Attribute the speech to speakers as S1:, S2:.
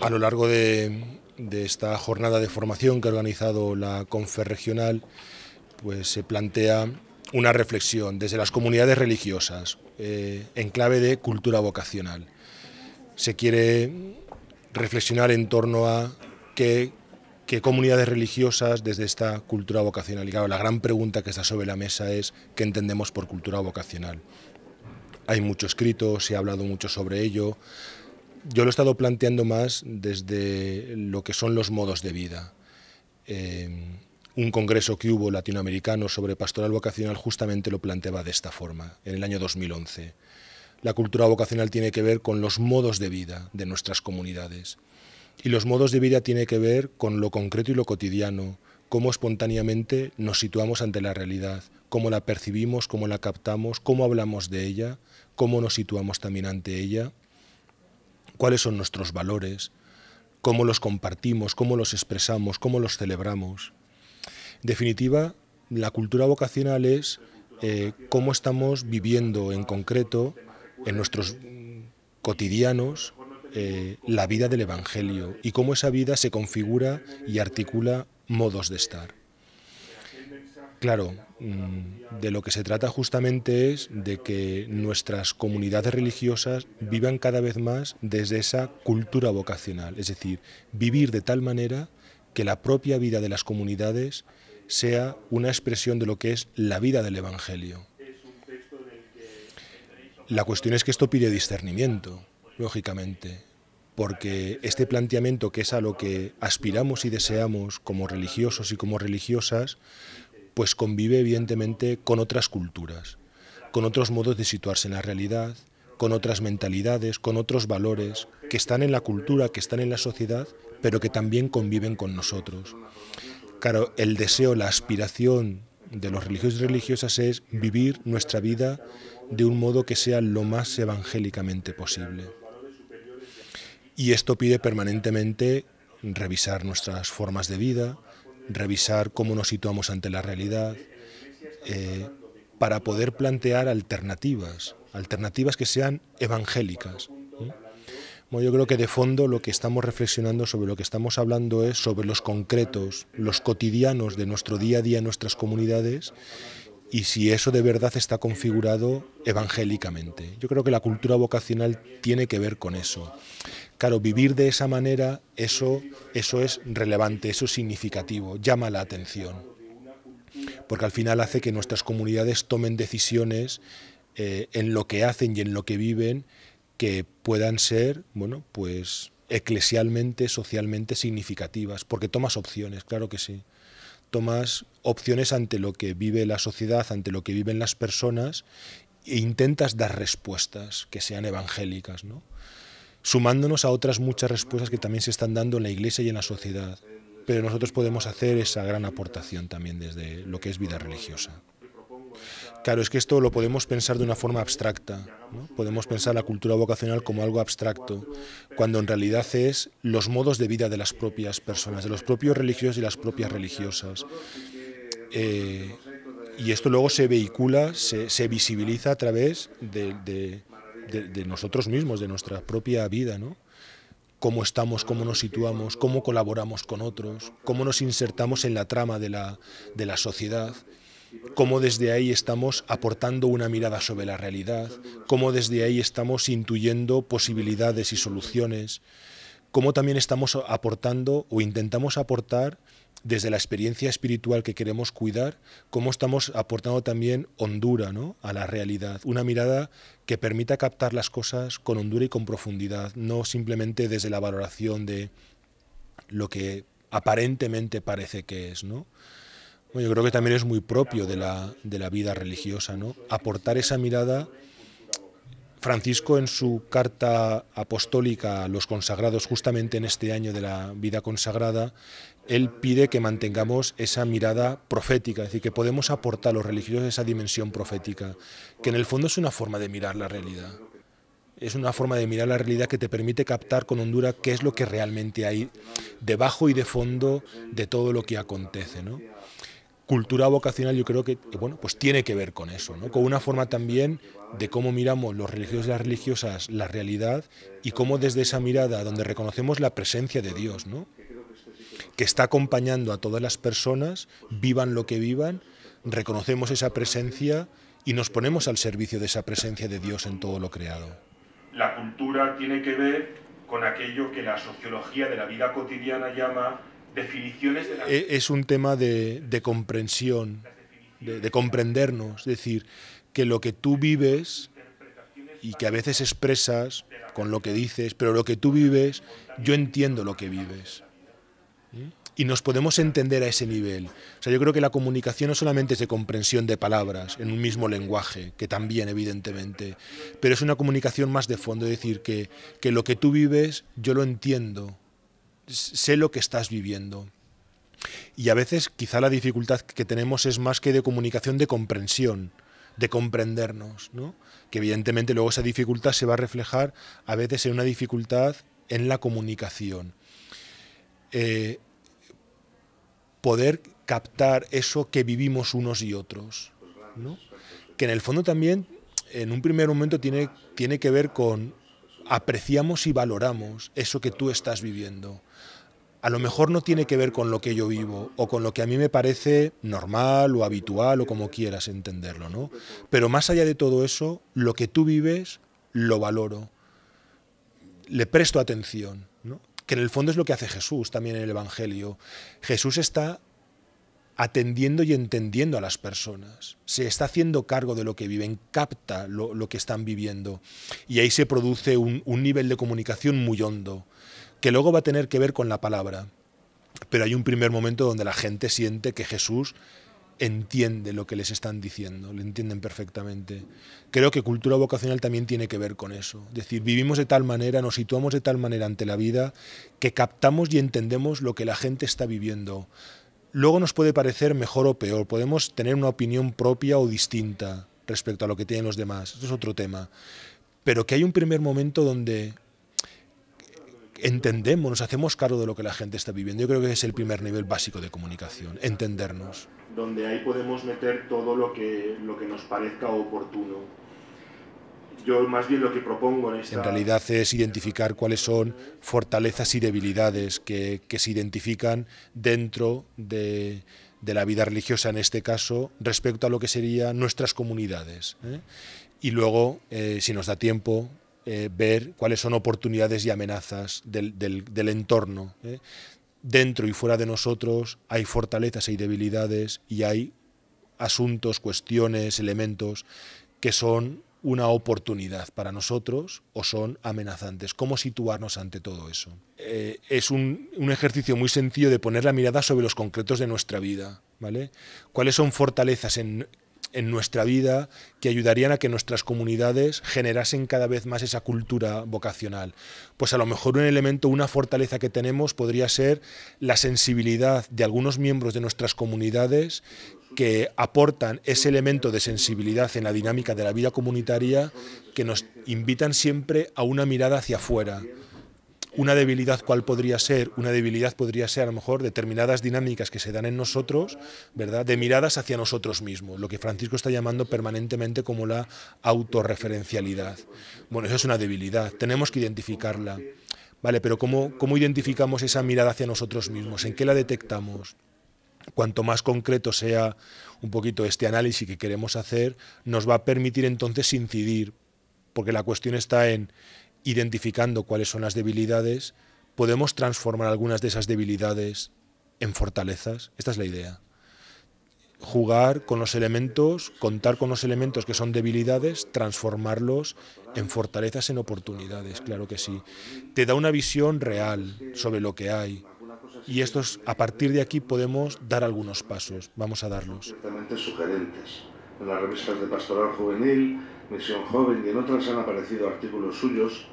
S1: A lo largo de, esta jornada de formación que ha organizado la Regional, pues se plantea una reflexión desde las comunidades religiosas eh, en clave de cultura vocacional. Se quiere reflexionar en torno a qué ¿Qué comunidades religiosas desde esta cultura vocacional? Y claro, la gran pregunta que está sobre la mesa es ¿qué entendemos por cultura vocacional? Hay mucho escrito, se ha hablado mucho sobre ello. Yo lo he estado planteando más desde lo que son los modos de vida. Eh, un congreso que hubo latinoamericano sobre pastoral vocacional justamente lo planteaba de esta forma, en el año 2011. La cultura vocacional tiene que ver con los modos de vida de nuestras comunidades. Y los modos de vida tiene que ver con lo concreto y lo cotidiano, cómo espontáneamente nos situamos ante la realidad, cómo la percibimos, cómo la captamos, cómo hablamos de ella, cómo nos situamos también ante ella, cuáles son nuestros valores, cómo los compartimos, cómo los expresamos, cómo los celebramos. En definitiva, la cultura vocacional es eh, cómo estamos viviendo en concreto, en nuestros cotidianos, eh, la vida del Evangelio y cómo esa vida se configura y articula modos de estar. Claro, mm, de lo que se trata justamente es de que nuestras comunidades religiosas vivan cada vez más desde esa cultura vocacional, es decir, vivir de tal manera que la propia vida de las comunidades sea una expresión de lo que es la vida del Evangelio. La cuestión es que esto pide discernimiento, lógicamente, porque este planteamiento, que es a lo que aspiramos y deseamos como religiosos y como religiosas, pues convive evidentemente con otras culturas, con otros modos de situarse en la realidad, con otras mentalidades, con otros valores, que están en la cultura, que están en la sociedad, pero que también conviven con nosotros. Claro, el deseo, la aspiración de los religiosos y religiosas es vivir nuestra vida de un modo que sea lo más evangélicamente posible. Y esto pide permanentemente revisar nuestras formas de vida, revisar cómo nos situamos ante la realidad, eh, para poder plantear alternativas, alternativas que sean evangélicas. ¿eh? yo creo que de fondo lo que estamos reflexionando sobre lo que estamos hablando es sobre los concretos, los cotidianos de nuestro día a día en nuestras comunidades y si eso de verdad está configurado evangélicamente. Yo creo que la cultura vocacional tiene que ver con eso. Claro, vivir de esa manera, eso, eso es relevante, eso es significativo, llama la atención, porque al final hace que nuestras comunidades tomen decisiones eh, en lo que hacen y en lo que viven que puedan ser, bueno, pues eclesialmente, socialmente significativas, porque tomas opciones, claro que sí. Tomas opciones ante lo que vive la sociedad, ante lo que viven las personas e intentas dar respuestas que sean evangélicas, ¿no? sumándonos a otras muchas respuestas que también se están dando en la Iglesia y en la sociedad. Pero nosotros podemos hacer esa gran aportación también desde lo que es vida religiosa. Claro, es que esto lo podemos pensar de una forma abstracta. Podemos pensar la cultura vocacional como algo abstracto, cuando en realidad es los modos de vida de las propias personas, de los propios religiosos y las propias religiosas. Eh, y esto luego se vehicula, se, visibiliza a través de, de, nosotros mismos, de nuestra propia vida, cómo estamos, cómo nos situamos, cómo colaboramos con otros, cómo nos insertamos en la trama de la, de la sociedad, cómo desde ahí estamos aportando una mirada sobre la realidad, cómo desde ahí estamos intuyendo posibilidades y soluciones, cómo también estamos aportando o intentamos aportar desde la experiencia espiritual que queremos cuidar, cómo estamos aportando también hondura ¿no? a la realidad. Una mirada que permita captar las cosas con hondura y con profundidad, no simplemente desde la valoración de lo que aparentemente parece que es. ¿no? yo creo que también es muy propio de la, de la vida religiosa, ¿no? aportar esa mirada Francisco en su carta apostólica a los consagrados, justamente en este año de la vida consagrada, él pide que mantengamos esa mirada profética, es decir, que podemos aportar a los religiosos esa dimensión profética, que en el fondo es una forma de mirar la realidad. Es una forma de mirar la realidad que te permite captar con hondura qué es lo que realmente hay debajo y de fondo de todo lo que acontece cultura vocacional yo creo que, bueno, pues tiene que ver con eso, con una forma también de cómo miramos los religiosos y las religiosas la realidad y cómo desde esa mirada donde reconocemos la presencia de Dios, que está acompañando a todas las personas, vivan lo que vivan, reconocemos esa presencia y nos ponemos al servicio de esa presencia de Dios en todo lo creado. La cultura tiene que ver con aquello que la sociología de la vida cotidiana llama e, es un tema de, comprensión, de, comprendernos, es decir, que lo que tú vives y que a veces expresas con lo que dices, pero lo que tú vives, yo entiendo lo que vives. Y nos podemos entender a ese nivel. O sea, yo creo que la comunicación no solamente es de comprensión de palabras en un mismo lenguaje, que también, evidentemente, pero es una comunicación más de fondo, es decir, que lo que tú vives, yo lo entiendo sé lo que estás viviendo. Y a veces quizá la dificultad que tenemos es más que de comunicación, de comprensión, de comprendernos, ¿no? que evidentemente luego esa dificultad se va a reflejar a veces en una dificultad en la comunicación. Eh, poder captar eso que vivimos unos y otros, que en el fondo también en un primer momento tiene, tiene que ver con apreciamos y valoramos eso que tú estás viviendo. A lo mejor no tiene que ver con lo que yo vivo o con lo que a mí me parece normal o habitual o como quieras entenderlo, ¿no? Pero más allá de todo eso, lo que tú vives lo valoro, le presto atención, ¿no? que en el fondo es lo que hace Jesús también en el Evangelio. Jesús está atendiendo y entendiendo a las personas. Se está haciendo cargo de lo que viven, capta lo, que están viviendo. Y ahí se produce un, nivel de comunicación muy hondo, que luego va a tener que ver con la palabra. Pero hay un primer momento donde la gente siente que Jesús entiende lo que les están diciendo, lo entienden perfectamente. Creo que cultura vocacional también tiene que ver con eso. decir, vivimos de tal manera, nos situamos de tal manera ante la vida, que captamos y entendemos lo que la gente está viviendo luego nos puede parecer mejor o peor, podemos tener una opinión propia o distinta respecto a lo que tienen los demás, eso es otro tema, pero que hay un primer momento donde entendemos, nos hacemos cargo de lo que la gente está viviendo. Yo creo que es el primer nivel básico de comunicación, entendernos. Donde ahí podemos meter todo lo lo que nos parezca oportuno yo más bien lo que propongo en esta... En realidad es identificar cuáles son fortalezas y debilidades que, se identifican dentro de, la vida religiosa, en este caso, respecto a lo que serían nuestras comunidades. ¿eh? Y luego, eh, si nos da tiempo, eh, ver cuáles son oportunidades y amenazas del, del entorno. Dentro y fuera de nosotros hay fortalezas y debilidades y hay asuntos, cuestiones, elementos que son una oportunidad para nosotros o son amenazantes. ¿Cómo situarnos ante todo eso? Eh, es un, un, ejercicio muy sencillo de poner la mirada sobre los concretos de nuestra vida. ¿vale? ¿Cuáles son fortalezas en, en nuestra vida que ayudarían a que nuestras comunidades generasen cada vez más esa cultura vocacional. Pues a lo mejor un elemento, una fortaleza que tenemos podría ser la sensibilidad de algunos miembros de nuestras comunidades que aportan ese elemento de sensibilidad en la dinámica de la vida comunitaria que nos invitan siempre a una mirada hacia afuera, una debilidad, ¿cuál podría ser? Una debilidad podría ser a lo mejor determinadas dinámicas que se dan en nosotros, ¿verdad? De miradas hacia nosotros mismos, lo que Francisco está llamando permanentemente como la autorreferencialidad. Bueno, eso es una debilidad, tenemos que identificarla. Vale, pero ¿cómo, cómo identificamos esa mirada hacia nosotros mismos? ¿En qué la detectamos? cuanto más concreto sea un poquito este análisis que queremos hacer, nos va a permitir entonces incidir, porque la cuestión está en, identificando cuáles son las debilidades, podemos transformar algunas de esas debilidades en fortalezas. Esta es la idea. Jugar con los elementos, contar con los elementos que son debilidades, transformarlos en fortalezas, en oportunidades, claro que sí. Te da una visión real sobre lo que hay, y estos a partir de aquí podemos dar algunos pasos. Vamos a darlos. sugerentes. En las revistas de Pastoral Juvenil Misión Joven y en otras han aparecido artículos suyos